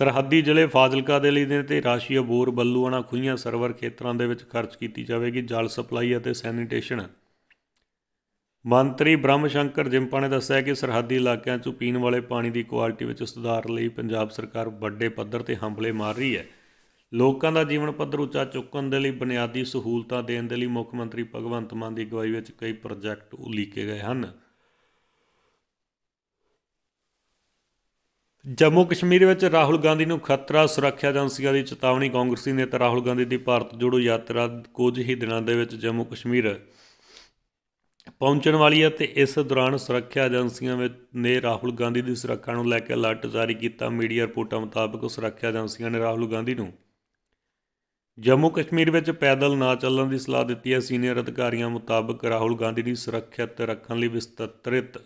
ਸਰਹੱਦੀ ਜ਼ਿਲ੍ਹੇ ਫਾਜ਼ਿਲਕਾ ਦੇ ਲਈ ਦੇ ਤੇ ਰਾਸ਼ੀ ਅਬੋਰ ਬੱਲੂਆਣਾ ਖੁਈਆਂ ਸਰਵਰ ਖੇਤਰਾਂ ਦੇ ਵਿੱਚ ਖਰਚ ਕੀਤੀ ਜਾਵੇਗੀ ਜਲ ਸਪਲਾਈ ਅਤੇ ਸੈਨੀਟੇਸ਼ਨ ਮੰਤਰੀ ਬ੍ਰਹਮ ਸ਼ੰਕਰ ਜਿੰਪਾ ਨੇ ਦੱਸਿਆ ਕਿ ਸਰਹੱਦੀ ਇਲਾਕਿਆਂ 'ਚ ਪੀਣ ਵਾਲੇ ਪਾਣੀ ਦੀ ਕੁਆਲਿਟੀ ਵਿੱਚ ਸੁਧਾਰ ਲਈ ਪੰਜਾਬ ਸਰਕਾਰ ਵੱਡੇ ਪੱਧਰ ਤੇ ਹੰਬਲੇ ਮਾਰ ਰਹੀ ਹੈ ਲੋਕਾਂ ਦਾ ਜੀਵਨ ਪੱਧਰ ਉੱਚਾ ਚੁੱਕਣ ਦੇ ਲਈ ਬੁਨਿਆਦੀ ਸਹੂਲਤਾਂ ਦੇਣ ਦੇ ਲਈ ਮੁੱਖ ਮੰਤਰੀ ਭਗਵੰਤ ਮਾਨ ਦੀ ਅਗਵਾਈ ਵਿੱਚ ਕਈ ਪ੍ਰੋਜੈਕਟ ਉਲੀਕੇ ਗਏ ਹਨ ਜੰਮੂ ਕਸ਼ਮੀਰ ਵਿੱਚ ਰਾਹੁਲ ਗਾਂਧੀ ਨੂੰ ਖਤਰਾ ਸੁਰੱਖਿਆ ਏਜੰਸੀਆਂ ਦੀ ਚੇਤਾਵਨੀ ਕਾਂਗਰਸੀ ਨੇਤਾ ਰਾਹੁਲ ਗਾਂਧੀ ਦੀ ਭਾਰਤ ਜੋੜੋ ਯਾਤਰਾ ਕੁਝ ਹੀ ਦਿਨਾਂ ਦੇ ਵਿੱਚ ਜੰਮੂ ਕਸ਼ਮੀਰ ਪਹੁੰਚਣ ਵਾਲੀ ਹੈ ਤੇ ਇਸ ਦੌਰਾਨ ਸੁਰੱਖਿਆ ਏਜੰਸੀਆਂ ਨੇ ਰਾਹੁਲ ਗਾਂਧੀ ਦੀ ਸੁਰੱਖਿਆ ਨੂੰ ਲੈ ਕੇ ਅਲਰਟ ਜਾਰੀ ਕੀਤਾ ਮੀਡੀਆ ਰਿਪੋਰਟਾਂ ਮੁਤਾਬਕ ਸੁਰੱਖਿਆ ਏਜੰਸੀਆਂ ਨੇ ਰਾਹੁਲ ਗਾਂਧੀ ਨੂੰ ਜੰਮੂ ਕਸ਼ਮੀਰ ਵਿੱਚ ਪੈਦਲ ਨਾ ਚੱਲਣ ਦੀ ਸਲਾਹ ਦਿੱਤੀ ਹੈ ਸੀਨੀਅਰ ਅਧਿਕਾਰੀਆਂ ਮੁਤਾਬਕ ਰਾਹੁਲ ਗਾਂਧੀ ਦੀ ਸੁਰੱਖਿਅਤ ਰੱਖਣ ਲਈ ਵਿਸਤ੍ਰਿਤ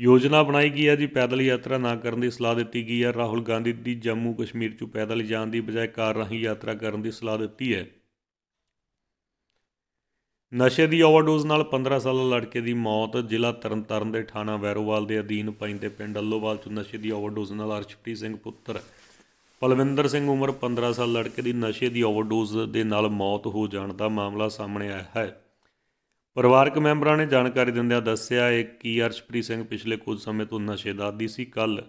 ਯੋਜਨਾ ਬਣਾਈ ਗਈ ਹੈ ਜੀ ਪੈਦਲ ਯਾਤਰਾ ਨਾ ਕਰਨ ਦੀ ਸਲਾਹ ਦਿੱਤੀ ਗਈ ਹੈ ਰਾਹੁਲ ਗਾਂਧੀ ਦੀ ਜੰਮੂ ਕਸ਼ਮੀਰ 'ਚ ਪੈਦਲ ਜਾਣ ਦੀ ਬਜਾਏ ਕਾਰ ਰਾਹੀਂ ਯਾਤਰਾ ਕਰਨ ਦੀ ਸਲਾਹ ਦਿੱਤੀ ਹੈ ਨਸ਼ੇ ਦੀ ਓਵਰਡੋਜ਼ ਨਾਲ 15 ਸਾਲਾ ਲੜਕੇ ਦੀ ਮੌਤ ਜ਼ਿਲ੍ਹਾ ਤਰਨਤਾਰਨ ਦੇ ਥਾਣਾ ਵੈਰੋਵਾਲ ਦੇ ਅਧੀਨ ਪੈਂਦੇ ਪਿੰਡ ਅੱਲੋਵਾਲ 'ਚ ਨਸ਼ੇ ਦੀ ਓਵਰਡੋਜ਼ ਨਾਲ ਅਰਸ਼ਪ੍ਰੀਤ ਸਿੰਘ ਪੁੱਤਰ ਪਲਵਿੰਦਰ ਸਿੰਘ ਉਮਰ 15 ਸਾਲ ਲੜਕੇ ਦੀ ਨਸ਼ੇ ਦੀ ਓਵਰਡੋਜ਼ ਦੇ ਨਾਲ ਮੌਤ ਹੋ ਜਾਣ ਦਾ ਮਾਮਲਾ ਸਾਹਮਣੇ ਆਇਆ ਹੈ ਪਰਿਵਾਰਕ ਮੈਂਬਰਾਂ ਨੇ ਜਾਣਕਾਰੀ ਦਿੰਦਿਆਂ ਦੱਸਿਆ ਕਿ ਅਰਸ਼ਪ੍ਰੀਤ ਸਿੰਘ ਪਿਛਲੇ ਕੁਝ ਸਮੇਂ ਤੋਂ ਨਸ਼ੇ ਦਾ ਆਦੀ ਸੀ ਕੱਲ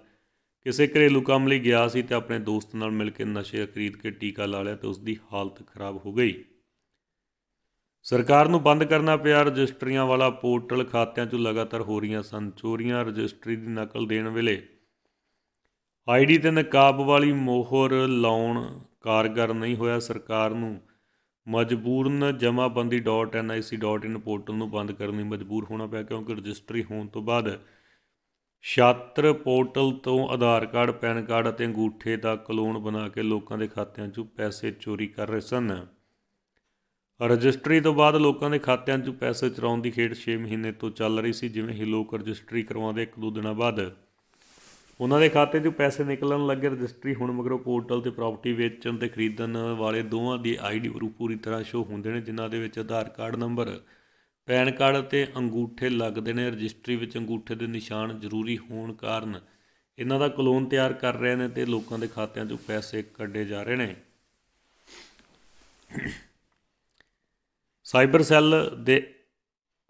ਕਿਸੇ ਘਰੇਲੂ ਕੰਮ ਲਈ ਗਿਆ ਸੀ ਤੇ ਆਪਣੇ ਦੋਸਤ ਨਾਲ ਮਿਲ ਕੇ ਨਸ਼ੇ ਖਰੀਦ ਕੇ ਟੀਕਾ ਲਾ ਲਿਆ ਤੇ ਉਸ ਦੀ ਹਾਲਤ ਖਰਾਬ ਹੋ ਗਈ ਸਰਕਾਰ ਨੂੰ ਬੰਦ ਕਰਨਾ ਪਿਆ ਰਜਿਸਟਰੀਆਂ ਵਾਲਾ ਪੋਰਟਲ ਖਾਤਿਆਂ 'ਚੋਂ ਲਗਾਤਾਰ ਹੋ ਰਹੀਆਂ ਸਨ ਚੋਰੀਆਂ ਰਜਿਸਟਰੀ ਦੀ ਨਕਲ ਦੇਣ ਵੇਲੇ ਆਈਡੀ ਤੇ ਨਕਾਬ ਵਾਲੀ ਮੋਹਰ ਲਾਉਣ ਕਾਰਗਰ ਨਹੀਂ ਹੋਇਆ ਸਰਕਾਰ ਨੂੰ ਮਜਬੂਰਨ ਜਮਾਬੰਦੀ.nic.in ਪੋਰਟਲ ਨੂੰ ਬੰਦ ਕਰਨ ਲਈ ਮਜਬੂਰ ਹੋਣਾ ਪਿਆ ਕਿਉਂਕਿ ਰਜਿਸਟਰੀ ਹੋਣ ਤੋਂ ਬਾਅਦ ਛਾਤਰ ਪੋਰਟਲ ਤੋਂ ਆਧਾਰ ਕਾਰਡ ਪੈਨ ਕਾਰਡ ਅਤੇ ਅੰਗੂਠੇ ਦਾ ਕਲੋਨ ਬਣਾ ਕੇ ਲੋਕਾਂ ਦੇ ਖਾਤਿਆਂ 'ਚੋਂ ਪੈਸੇ ਚੋਰੀ ਕਰ ਰਹੇ ਸਨ ਰਜਿਸਟਰੀ ਤੋਂ ਬਾਅਦ ਲੋਕਾਂ ਦੇ ਖਾਤਿਆਂ 'ਚ ਪੈਸੇ ਚਰਾਉਣ ਦੀ ਖੇਡ 6 ਮਹੀਨੇ ਤੋਂ ਚੱਲ ਰਹੀ ਸੀ ਜਿਵੇਂ ਹੀ ਲੋਕ ਰਜਿਸਟਰੀ ਕਰਵਾਉਂਦੇ ਇੱਕ ਦੋ ਦਿਨਾਂ ਬਾਅਦ ਉਹਨਾਂ ਦੇ ਖਾਤੇ 'ਚੋਂ ਪੈਸੇ ਨਿਕਲਣ ਲੱਗੇ ਰਜਿਸਟਰੀ ਹੁਣ ਮਗਰੋਂ ਪੋਰਟਲ ਤੇ ਪ੍ਰਾਪਰਟੀ ਵੇਚਣ ਤੇ ਖਰੀਦਣ ਵਾਲੇ ਦੋਵਾਂ ਦੀ ਆਈਡੀ ਪੂਰੀ ਤਰ੍ਹਾਂ ਸ਼ੋ ਹੁੰਦੇ ਨੇ ਜਿਨ੍ਹਾਂ ਦੇ ਵਿੱਚ Aadhaar card number PAN card ਤੇ ਅੰਗੂਠੇ ਲੱਗਦੇ ਨੇ ਰਜਿਸਟਰੀ ਵਿੱਚ ਅੰਗੂਠੇ ਦੇ ਨਿਸ਼ਾਨ ਜ਼ਰੂਰੀ ਹੋਣ ਕਾਰਨ ਇਹਨਾਂ ਦਾ ਕਲੋਨ ਤਿਆਰ ਕਰ ਰਹੇ ਨੇ ਤੇ ਲੋਕਾਂ ਦੇ ਖਾਤਿਆਂ 'ਚੋਂ ਪੈਸੇ ਕੱਢੇ ਜਾ ਰਹੇ ਨੇ ਸਾਈਬਰ ਸੈੱਲ ਦੇ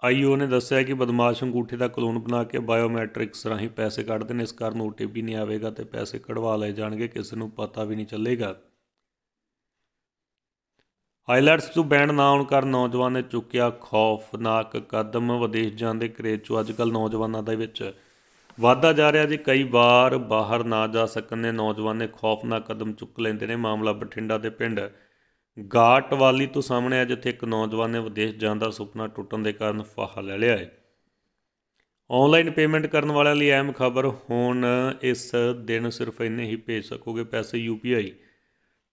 ਆਈਓ ਨੇ ਦੱਸਿਆ ਕਿ ਬਦਮਾਸ਼ ਅੰਗੂਠੇ ਦਾ ਕਲੋਨ ਬਣਾ ਕੇ ਬਾਇਓਮੈਟ੍ਰਿਕਸ ਰਾਹੀਂ ਪੈਸੇ ਕੱਢਦੇ ਨੇ ਇਸ ਕਾਰਨ ਓਟੀਪੀ ਨਹੀਂ ਆਵੇਗਾ ਤੇ ਪੈਸੇ ਕਢਵਾ ਲਏ ਜਾਣਗੇ ਕਿਸੇ ਨੂੰ ਪਤਾ ਵੀ ਨਹੀਂ ਚੱਲੇਗਾ ਹਾਈਲਾਈਟਸ ਤੋਂ ਬੈਂਡ ਨਾ ਆਉਣ ਕਰ ਨੌਜਵਾਨ ਨੇ ਚੁੱਕਿਆ ਖੌਫਨਾਕ ਕਦਮ ਵਿਦੇਸ਼ ਜਾਂਦੇ ਕਰੇਜ ਚੋਂ ਅੱਜਕੱਲ ਨੌਜਵਾਨਾਂ ਦੇ ਵਿੱਚ ਵਾਧਾ ਜਾ ਰਿਹਾ ਜੀ ਕਈ ਵਾਰ ਬਾਹਰ ਨਾ ਜਾ ਸਕਣ ਨੇ ਨੌਜਵਾਨ ਨੇ ਖੌਫਨਾਕ ਕਦਮ ਚੁੱਕ ਲੈਂਦੇ ਨੇ ਮਾਮਲਾ ਬਠਿੰਡਾ ਦੇ ਪਿੰਡ ਗਾਟ ਵਾਲੀ ਤੋਂ ਸਾਹਮਣੇ ਆ ਜਿੱਥੇ ਇੱਕ ਨੌਜਵਾਨ ਨੇ ਵਿਦੇਸ਼ ਜਾਣ ਦਾ ਸੁਪਨਾ ਟੁੱਟਣ ਦੇ ਕਾਰਨ ਫਾਹਾ ਲੈ ਲਿਆ ਹੈ ਆਨਲਾਈਨ ਪੇਮੈਂਟ ਕਰਨ ਵਾਲਿਆਂ ਲਈ ਅਹਿਮ ਖਬਰ ਹੁਣ ਇਸ ਦਿਨ ਸਿਰਫ ਇੰਨੇ ਹੀ ਭੇਜ ਸਕੋਗੇ ਪੈਸੇ ਯੂਪੀਆਈ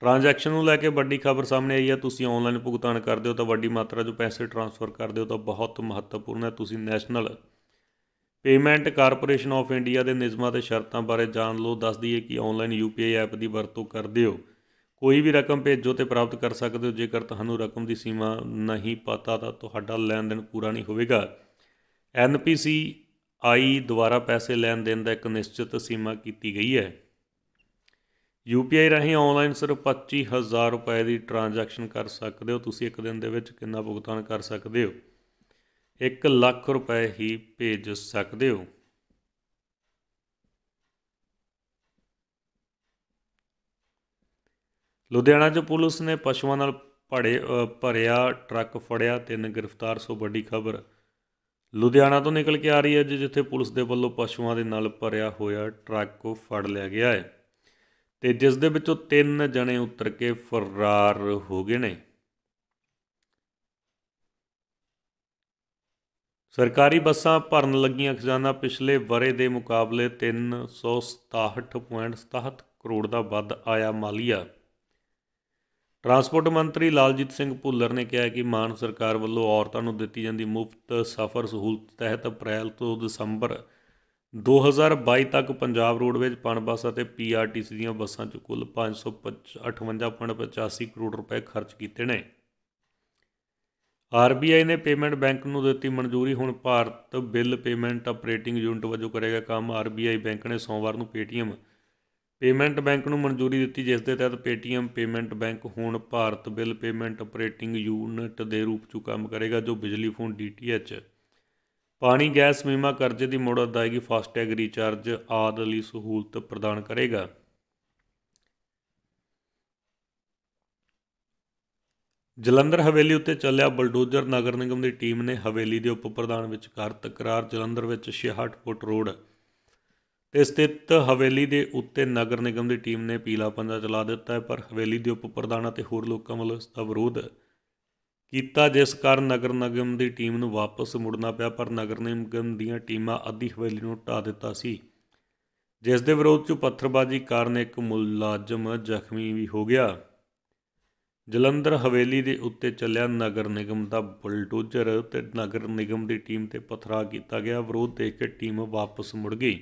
ਟ੍ਰਾਂਜੈਕਸ਼ਨ ਨੂੰ ਲੈ ਕੇ ਵੱਡੀ ਖਬਰ ਸਾਹਮਣੇ ਆਈ ਹੈ ਤੁਸੀਂ ਆਨਲਾਈਨ ਭੁਗਤਾਨ ਕਰਦੇ ਹੋ ਤਾਂ ਵੱਡੀ ਮਾਤਰਾ 'ਚ ਪੈਸੇ ਟ੍ਰਾਂਸਫਰ ਕਰਦੇ ਹੋ ਤਾਂ ਬਹੁਤ ਮਹੱਤਵਪੂਰਨ ਹੈ ਤੁਸੀਂ National Payment Corporation of India ਦੇ ਨਿਯਮਾਂ ਤੇ ਸ਼ਰਤਾਂ ਬਾਰੇ ਜਾਣ ਲਓ ਦੱਸ ਦਈਏ ਕਿ ਆਨਲਾਈਨ ਯੂਪੀਆਈ ਐਪ ਦੀ ਵਰਤੋਂ ਕਰਦੇ ਹੋ ਕੋਈ ਵੀ ਰਕਮ ਭੇਜੋ ਤੇ ਪ੍ਰਾਪਤ ਕਰ ਸਕਦੇ ਹੋ ਜੇਕਰ ਤੁਹਾਨੂੰ ਰਕਮ ਦੀ ਸੀਮਾ ਨਹੀਂ ਪਤਾ ਤਾਂ ਤੁਹਾਡਾ ਲੈਣ ਦੇਣ ਪੂਰਾ ਨਹੀਂ ਹੋਵੇਗਾ ਐਨਪੀਸੀ ਆਈ ਦੁਆਰਾ ਪੈਸੇ ਲੈਣ ਦੇਣ ਦਾ ਇੱਕ ਨਿਸ਼ਚਿਤ ਸੀਮਾ ਕੀਤੀ ਗਈ ਹੈ ਯੂਪੀਆਈ ਰਾਹੀਂ ਆਨਲਾਈਨ ਸਿਰਫ 25000 ਰੁਪਏ ਦੀ ਟ੍ਰਾਂਜੈਕਸ਼ਨ ਕਰ ਸਕਦੇ ਹੋ ਤੁਸੀਂ ਇੱਕ ਦਿਨ ਦੇ ਵਿੱਚ ਕਿੰਨਾ ਭੁਗਤਾਨ ਕਰ ਸਕਦੇ ਹੋ 1 ਲੱਖ ਰੁਪਏ ਹੀ ਭੇਜ ਸਕਦੇ ਹੋ ਲੁਧਿਆਣਾ 'ਚ ਪੁਲਿਸ ਨੇ ਪਸ਼ੂਆਂ ਨਾਲ ਭੜੇ ਭਰਿਆ ਟਰੱਕ ਫੜਿਆ ਤਿੰਨ ਗ੍ਰਿਫਤਾਰ ਸੋ ਵੱਡੀ ਖਬਰ ਲੁਧਿਆਣਾ ਤੋਂ ਨਿਕਲ ਕੇ ਆ ਰਹੀ ਹੈ ਜਿੱਥੇ ਪੁਲਿਸ ਦੇ ਵੱਲੋਂ ਪਸ਼ੂਆਂ ਦੇ ਨਾਲ ਭਰਿਆ ਹੋਇਆ ਟਰੱਕ ਫੜ ਲਿਆ ਗਿਆ ਹੈ ਤੇ ਜਿਸ ਦੇ ਵਿੱਚੋਂ ਤਿੰਨ ਜਣੇ ਉਤਰ ਕੇ ਫਰਾਰ ਹੋ ਗਏ ਨੇ ਸਰਕਾਰੀ ਬੱਸਾਂ ਭਰਨ ਲੱਗੀਆਂ ਖਜ਼ਾਨਾ ਪਿਛਲੇ ਬਰੇ ਦੇ ਮੁਕਾਬਲੇ 367.77 ਕਰੋੜ ਦਾ ਵੱਧ ਆਇਆ ਮਾਲੀਆ ਟਰਾਂਸਪੋਰਟ ਮੰਤਰੀ ਲਾਲਜੀਤ ਸਿੰਘ ਭੁੱਲਰ ਨੇ ਕਿਹਾ ਕਿ ਮਾਨ ਸਰਕਾਰ ਵੱਲੋਂ ਔਰਤਾਂ ਨੂੰ ਦਿੱਤੀ ਜਾਂਦੀ ਮੁਫਤ ਸਫ਼ਰ ਸਹੂਲਤ ਤਹਿਤ ਅਪ੍ਰੈਲ ਤੋਂ ਦਸੰਬਰ 2022 ਤੱਕ ਪੰਜਾਬ ਰੋਡਵੇਜ਼ ਪਣਬਸ ਅਤੇ ਪੀਆਰਟੀਸੀ ਦੀਆਂ ਬੱਸਾਂ 'ਚ ਕੁੱਲ 558.85 ਕਰੋੜ ਰੁਪਏ ਖਰਚ ਕੀਤੇ ਨੇ ਆਰਬੀਆਈ ਨੇ ਪੇਮੈਂਟ ਬੈਂਕ ਨੂੰ ਦਿੱਤੀ ਮਨਜ਼ੂਰੀ ਹੁਣ Bharat bill payment operating unit ਵਜੋਂ ਕਰੇਗਾ ਕੰਮ ਆਰਬੀਆਈ ਬੈਂਕ ਨੇ ਸੋਮਵਾਰ ਨੂੰ ਪੇਟੀਐਮ ਪੇਮੈਂਟ ਬੈਂਕ ਨੂੰ ਮਨਜ਼ੂਰੀ ਦਿੱਤੀ ਜਿਸ ਦੇ ਤਹਿਤ ਪੇਟੀਐਮ ਪੇਮੈਂਟ ਬੈਂਕ ਹੁਣ Bharat bill payment operating unit ਦੇ ਰੂਪ 'ਚ ਕੰਮ ਕਰੇਗਾ ਜੋ ਬਿਜਲੀ ਫੋਨ ਡੀਟੀਐਚ ਪਾਣੀ ਗੈਸ ਬੀਮਾ ਕਰਜ਼ੇ ਦੀ ਮੁੜ ਅਦਾਇਗੀ ਫਾਸਟੈਗ ਰੀਚਾਰਜ ਆਦਿ ਲਈ ਸਹੂਲਤ ਪ੍ਰਦਾਨ ਕਰੇਗਾ ਜਲੰਧਰ ਹਵੇਲੀ ਉੱਤੇ ਚੱਲਿਆ ਬਲਡੋਜ਼ਰ ਨਗਰ ਨਿਗਮ ਦੀ ਟੀਮ ਨੇ ਹਵੇਲੀ ਦੇ ਉਪ ਪ੍ਰਧਾਨ ਕਰ ਤਕਰਾਰ ਜਲੰਧਰ ਵਿੱਚ 66 ਫੁੱਟ ਰੋਡ ਤੇ ਸਥਿਤ ਹਵੇਲੀ ਦੇ ਉੱਤੇ ਨਗਰ ਨਿਗਮ ਦੀ ਟੀਮ ਨੇ ਪੀਲਾ ਪੰਜਾ ਚਲਾ ਦਿੱਤਾ ਹੈ ਪਰ ਹਵੇਲੀ ਦੇ ਉਪ ਪ੍ਰਧਾਨ ਅਤੇ ਹੋਰ ਲੋਕਾਂ ਵੱਲੋਂ ਇਸ ਦਾ ਵਿਰੋਧ ਕੀਤਾ ਜਿਸ ਕਾਰਨ ਨਗਰ ਨਿਗਮ ਦੀ ਟੀਮ ਨੂੰ ਵਾਪਸ ਮੁੜਨਾ ਪਿਆ ਪਰ ਨਗਰ ਨਿਗਮ ਦੀਆਂ ਟੀਮਾਂ ਅੱਧੀ ਹਵੇਲੀ ਨੂੰ ਢਾ ਦਿੱਤਾ ਸੀ ਜਿਸ ਦੇ ਵਿਰੋਧ 'ਚ ਪੱਥਰਬਾਜ਼ੀ ਕਾਰਨ ਇੱਕ ਮੁਲਾਜ਼ਮ ਜ਼ਖਮੀ ਵੀ ਹੋ ਗਿਆ ਜਲੰਧਰ ਹਵੇਲੀ ਦੇ ਉੱਤੇ ਚੱਲਿਆ ਨਗਰ ਨਿਗਮ ਦਾ ਬੁਲਡੋਜ਼ਰ ਤੇ ਨਗਰ ਨਿਗਮ ਦੀ ਟੀਮ ਤੇ ਪਥਰਾ ਕੀਤਾ ਗਿਆ ਵਿਰੋਧ ਦੇਖ ਕੇ ਟੀਮ ਵਾਪਸ ਮੁੜ ਗਈ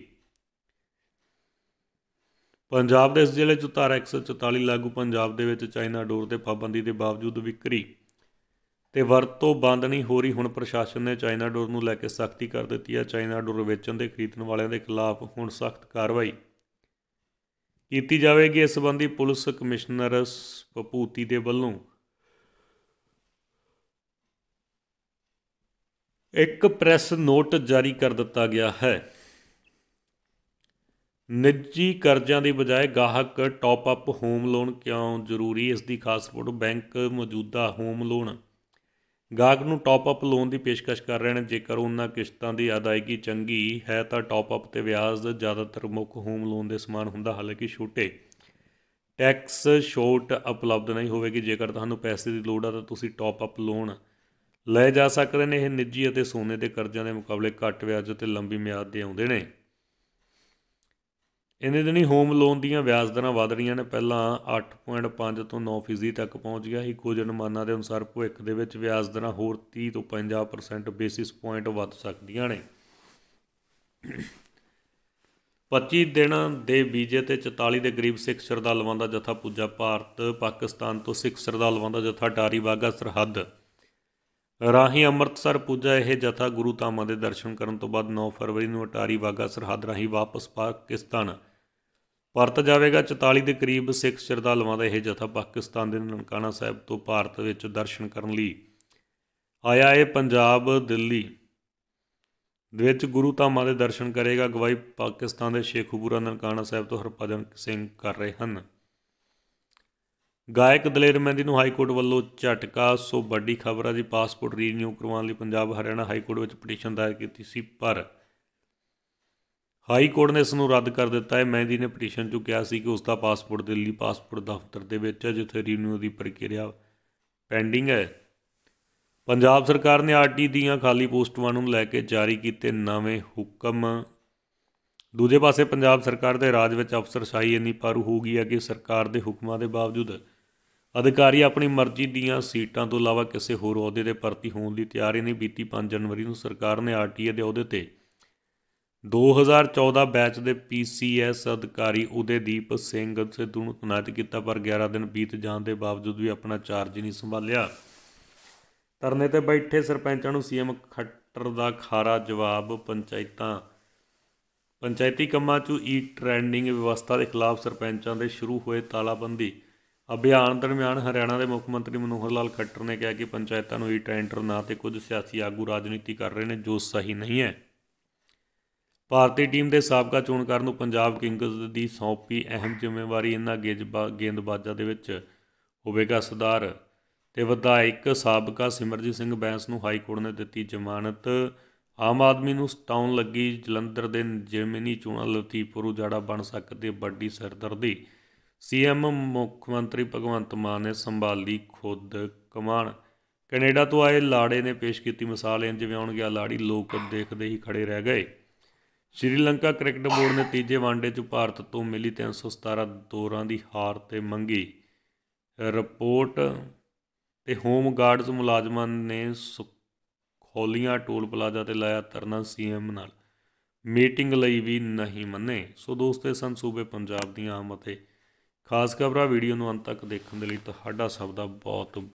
ਪੰਜਾਬ ਦੇ ਇਸ ਜ਼ਿਲ੍ਹੇ 'ਚ ਧਾਰਾ 144 ਲਾਗੂ ਪੰਜਾਬ ਦੇ ਵਿੱਚ ਚਾਈਨਾ ਡੋਰ ਤੇ ਪਾਬੰਦੀ ਦੇ ਬਾਵਜੂਦ ਵਿਕਰੀ ਤੇ ਵਰਤੋਂ ਬੰਦ ਨਹੀਂ ਹੋ ਰਹੀ ਹੁਣ ਪ੍ਰਸ਼ਾਸਨ ਨੇ ਚਾਈਨਾ ਡੋਰ ਨੂੰ ਲੈ ਕੇ ਸਖਤੀ ਕਰ ਦਿੱਤੀ ਹੈ ਚਾਈਨਾ ਡੋਰ ਵੇਚਣ ਤੇ ਖਰੀਦਣ ਵਾਲਿਆਂ ਦੇ ਖਿਲਾਫ ਹੁਣ ਸਖਤ ਕਾਰਵਾਈ ਕੀਤੀ ਜਾਵੇਗੀ ਇਸ ਸੰਬੰਧੀ ਪੁਲਿਸ ਕਮਿਸ਼ਨਰ ਪਪੂਤੀ ਦੇ ਵੱਲੋਂ ਇੱਕ ਪ੍ਰੈਸ ਨੋਟ ਜਾਰੀ ਕਰ ਦਿੱਤਾ ਗਿਆ ਹੈ ਨਿੱਜੀ ਕਰਜ਼ਿਆਂ ਦੀ ਬਜਾਏ ਗਾਹਕ ਟਾਪ ਅਪ ਹੋਮ ਲੋਨ ਕਿਉਂ ਜ਼ਰੂਰੀ ਇਸ ਦੀ ਖਾਸ ਰਿਪੋਰਟ ਬੈਂਕ ਮੌਜੂਦਾ ਹੋਮ ਲੋਨ ਗਾਹਕ ਨੂੰ ਟਾਪ ਅਪ ਲੋਨ ਦੀ ਪੇਸ਼ਕਸ਼ ਕਰ ਰਹੇ ਨੇ ਜੇਕਰ ਉਹਨਾਂ ਕਿਸ਼ਤਾਂ ਦੀ ਅਦਾਇਗੀ ਚੰਗੀ ਹੈ ਤਾਂ ਟਾਪ ਅਪ ਤੇ ਵਿਆਜ ਜ਼ਿਆਦਾਤਰ ਮੁੱਖ ਹੋਮ ਲੋਨ ਦੇ ਸਮਾਨ ਹੁੰਦਾ ਹਾਲਾਂਕਿ ਛੋਟੇ ਟੈਕਸ ਛੋਟ ਉਪਲਬਧ ਨਹੀਂ ਹੋਵੇਗੀ ਜੇਕਰ ਤੁਹਾਨੂੰ ਪੈਸੇ ਦੀ ਲੋੜ ਹੈ ਤਾਂ ਤੁਸੀਂ ਟਾਪ ਅਪ ਲੋਨ ਲੈ ਜਾ ਸਕਦੇ ਨੇ ਇਹ ਨਿੱਜੀ ਅਤੇ ਸੋਨੇ ਦੇ ਕਰਜ਼ਿਆਂ ਦੇ ਮੁਕਾਬਲੇ ਘੱਟ ਵਿਆਜ ਅਤੇ ਲੰਬੀ ਮਿਆਦ ਦੇ ਆਉਂਦੇ ਨੇ ਇੰਨੇ ਦਿਨੀ ਹੋਮ ਲੋਨ ਦੀਆਂ ਵਿਆਜ ਦਰਾਂ ਵਧ ਰਹੀਆਂ ਨੇ ਪਹਿਲਾਂ 8.5 ਤੋਂ 9% ਤੱਕ ਪਹੁੰਚ ਗਿਆ ਸੀ ਕੁਝ ਅਨੁਮਾਨਾਂ ਦੇ ਅਨੁਸਾਰ ਇੱਕ ਦੇ ਵਿੱਚ ਵਿਆਜ ਦਰਾਂ ਹੋਰ 30 ਤੋਂ 50% ਬੇਸਿਸ ਪੁਆਇੰਟ ਵੱਧ ਸਕਦੀਆਂ ਨੇ 25 ਦਿਨਾਂ ਦੇ ਵੀਜ਼ੇ ਤੇ 44 ਦੇ ਗਰੀਬ ਸਿੱਖ ਸ਼ਰਧਾਲੂਆਂ ਦਾ ਜਥਾ ਪੁੱਜਾ ਭਾਰਤ ਪਾਕਿਸਤਾਨ ਤੋਂ ਸਿੱਖ ਸ਼ਰਧਾਲੂਆਂ ਦਾ ਜਥਾ ਡਾਰੀ ਬਾਗਾ ਸਰਹੱਦ ਰਾਹੀਂ ਅੰਮ੍ਰਿਤਸਰ ਪੁੱਜਾ ਇਹ ਜਥਾ ਗੁਰੂ ਧਾਮਾਂ ਦੇ ਦਰਸ਼ਨ ਕਰਨ ਤੋਂ ਬਾਅਦ 9 ਫਰਵਰੀ ਨੂੰ ਅਟਾਰੀ ਬਾਗਾ ਸਰਹੱਦ ਰਾਹੀਂ ਵਾਪਸ ਪਾਕਿਸਤਾਨ ਭਾਰਤ ਜਾਵੇਗਾ 44 ਦੇ ਕਰੀਬ ਸਿੱਖ ਸ਼ਰਧਾਲੂਆਂ ਦਾ ਇਹ ਜਥਾ ਪਾਕਿਸਤਾਨ ਦੇ ਨਨਕਾਣਾ ਸਾਹਿਬ ਤੋਂ ਭਾਰਤ ਵਿੱਚ ਦਰਸ਼ਨ ਕਰਨ ਲਈ ਆਇਆ ਹੈ ਪੰਜਾਬ ਦਿੱਲੀ ਦੇ ਵਿੱਚ ਗੁਰੂ ਧਾਮਾਂ ਦੇ ਦਰਸ਼ਨ ਕਰੇਗਾ ਗਵਾਈ ਪਾਕਿਸਤਾਨ ਦੇ ਸ਼ੇਖੂਪੁਰਾ ਨਨਕਾਣਾ ਸਾਹਿਬ ਤੋਂ ਹਰਪਜਨ ਸਿੰਘ ਕਰ ਰਹੇ ਹਨ ਗਾਇਕ ਦਲੇਰ ਮਹਿੰਦੀ ਨੂੰ ਹਾਈ ਕੋਰਟ ਵੱਲੋਂ ਝਟਕਾ ਸੋ ਵੱਡੀ ਖਬਰ ਹੈ ਜੀ ਪਾਸਪੋਰਟ ਰੀਨਿਊ ਕਰਵਾਉਣ ਲਈ ਪੰਜਾਬ ਹਰਿਆਣਾ ਹਾਈ ਕੋਰਟ ਵਿੱਚ ਪਟੀਸ਼ਨ ਦਾਇਰ ਕੀਤੀ ਸੀ ਪਰ ਹਾਈ ਕੋਰਟ ਨੇ ਇਸ ਨੂੰ ਰੱਦ ਕਰ ਦਿੱਤਾ ਹੈ ਮਹਿੰਦੀ ਨੇ ਪਟੀਸ਼ਨ 'ਚ ਕਿਹਾ ਸੀ ਕਿ ਉਸ ਦਾ ਪਾਸਪੋਰਟ ਦਿੱਲੀ ਪਾਸਪੋਰਟ ਦਫ਼ਤਰ ਦੇ ਵਿੱਚ ਹੈ ਜਿੱਥੇ ਰੀਨਿਊ ਦੀ ਪ੍ਰਕਿਰਿਆ ਪੈਂਡਿੰਗ ਹੈ ਪੰਜਾਬ ਸਰਕਾਰ ਨੇ ਆਰਟੀ ਦੀਆਂ ਖਾਲੀ ਪੋਸਟਾਂ ਨੂੰ ਲੈ ਕੇ ਜਾਰੀ ਕੀਤੇ ਨਵੇਂ ਹੁਕਮ ਦੂਜੇ ਪਾਸੇ ਪੰਜਾਬ ਸਰਕਾਰ ਦੇ ਰਾਜ ਵਿੱਚ ਅਫਸਰਸ਼ਾਹੀ ਇੰਨੀ ਪਾਰੂ ਹੋ ਗਈ ਹੈ ਕਿ ਸਰਕਾਰ ਦੇ ਹੁਕਮਾਂ ਦੇ ਬਾਵਜੂਦ ਅਧਿਕਾਰੀ ਆਪਣੀ ਮਰਜ਼ੀ ਦੀਆਂ ਸੀਟਾਂ ਤੋਂ ਇਲਾਵਾ ਕਿਸੇ ਹੋਰ ਅਹੁਦੇ ਦੇ ਭਰਤੀ ਹੋਣ ਦੀ ਤਿਆਰੀ ਨਹੀਂ ਬੀਤੀ 5 ਜਨਵਰੀ ਨੂੰ ਸਰਕਾਰ ਨੇ ਆਰਟੀਏ ਦੇ ਅਹੁਦੇ ਤੇ 2014 ਬੈਚ ਦੇ ਪੀਸੀਐਸ ਅਧਿਕਾਰੀ ਉਦੇਦੀਪ ਸਿੰਘ ਸਿੱਧੂ ਨੂੰ ਤਨਾਤ ਕੀਤਾ ਪਰ 11 ਦਿਨ ਬੀਤ ਜਾਣ ਦੇ ਬਾਵਜੂਦ ਵੀ ਆਪਣਾ ਚਾਰਜ ਨਹੀਂ ਸੰਭਾਲਿਆ ਧਰਨੇ ਤੇ ਬੈਠੇ ਸਰਪੰਚਾਂ ਨੂੰ ਸੀਐਮ ਖੱਟਰ ਦਾ ਖਾਰਾ ਜਵਾਬ ਪੰਚਾਇਤਾਂ ਪੰਚਾਇਤੀ ਕੰਮਾਂ 'ਚ ਈ ਟ੍ਰੈਂਡਿੰਗ ਵਿਵਸਥਾ ਦੇ ਖਿਲਾਫ ਸਰਪੰਚਾਂ ਦੇ ਸ਼ੁਰੂ ਹੋਏ ਤਾਲਾਬੰਦੀ ਅਭਿਆਨ ਦਰਮਿਆਨ ਹਰਿਆਣਾ ਦੇ ਮੁੱਖ ਮੰਤਰੀ ਮਨੋਹਰ ਲਾਲ ਖੱਟਰ ਨੇ ਕਿਹਾ ਕਿ ਪੰਚਾਇਤਾਂ ਨੂੰ ਈ ਟ੍ਰੈਂਡਰ ਨਾਂ ਤੇ ਕੁਝ ਸਿਆਸੀ ਆਗੂ ਰਾਜਨੀਤੀ ਕਰ ਰਹੇ ਨੇ ਜੋ ਸਹੀ ਨਹੀਂ ਹੈ ਭਾਰਤੀ ਟੀਮ ਦੇ ਸਾਬਕਾ ਚੋਣਕਾਰ ਨੂੰ ਪੰਜਾਬ ਕਿੰਗਜ਼ ਦੀ ਸੌਂਪੀ ਅਹਿਮ ਜ਼ਿੰਮੇਵਾਰੀ ਇਹਨਾਂ ਗੇਂਦਬਾਜ਼ਾਂ ਦੇ ਵਿੱਚ ਹੋਵੇਗਾ ਸਰਦਾਰ ਤੇ ਵਿਧਾਇਕ ਸਾਬਕਾ ਸਿਮਰਜੀਤ ਸਿੰਘ ਬੈਂਸ ਨੂੰ ਹਾਈ ਕੋਰਟ ਨੇ ਦਿੱਤੀ ਜ਼ਮਾਨਤ ਆਮ ਆਦਮੀ ਨੂੰ ਸਟਾਉਣ ਲੱਗੀ ਜਲੰਧਰ ਦੇ ਜਿਮਨੀ ਚੋਣਾਂ ਲਤੀਫੁਰ ਉਜਾੜਾ ਬਣ ਸਕਦੇ ਵੱਡੀ ਸਰਦਰਦੀ ਸੀਐਮ ਮੁੱਖ ਮੰਤਰੀ ਭਗਵੰਤ ਮਾਨ ਨੇ ਸੰਭਾਲੀ ਖੁਦ ਕਮਾਨ ਕੈਨੇਡਾ ਤੋਂ ਆਏ ਲਾੜੇ ਨੇ ਪੇਸ਼ ਕੀਤੀ ਮਿਸਾਲ ਇੰਜ ਵਿਆਉਣ ਗਿਆ ਲਾੜੀ ਲੋਕ ਦੇਖਦੇ ਹੀ ਖੜੇ ਰਹਿ ਗਏ ਸ਼੍ਰੀਲੰਕਾ ਕ੍ਰਿਕਟ ਬੋਰਡ ਨੇ ਤੀਜੇ ਵਾਂਡੇ 'ਚ ਭਾਰਤ ਤੋਂ ਮਿਲੀ 317 ਦੌਰਾਂ ਦੀ ਹਾਰ ਤੇ ਮੰਗੀ ਰਿਪੋਰਟ ਤੇ ਹੋਮ ਗਾਰਡਸ ਮੁਲਾਜ਼ਮਾਂ ਨੇ ਖੋਲੀਆਂ ਟੋਲ ਪਲਾਜ਼ਾ ਤੇ ਲਾਇਆ ਤਰਨਾ ਸੀਐਮ ਨਾਲ ਮੀਟਿੰਗ ਲਈ ਵੀ ਨਹੀਂ ਮੰਨੇ ਸੋ ਦੋਸਤੇ ਸਨ ਸੂਬੇ ਪੰਜਾਬ ਦੀਆਂ ਆਮ ਅਤੇ ਖਾਸ ਖਬਰਾਂ ਵੀਡੀਓ ਨੂੰ ਅੰਤ ਤੱਕ ਦੇਖਣ ਦੇ ਲਈ ਤੁਹਾਡਾ ਸਭ ਦਾ ਬਹੁਤ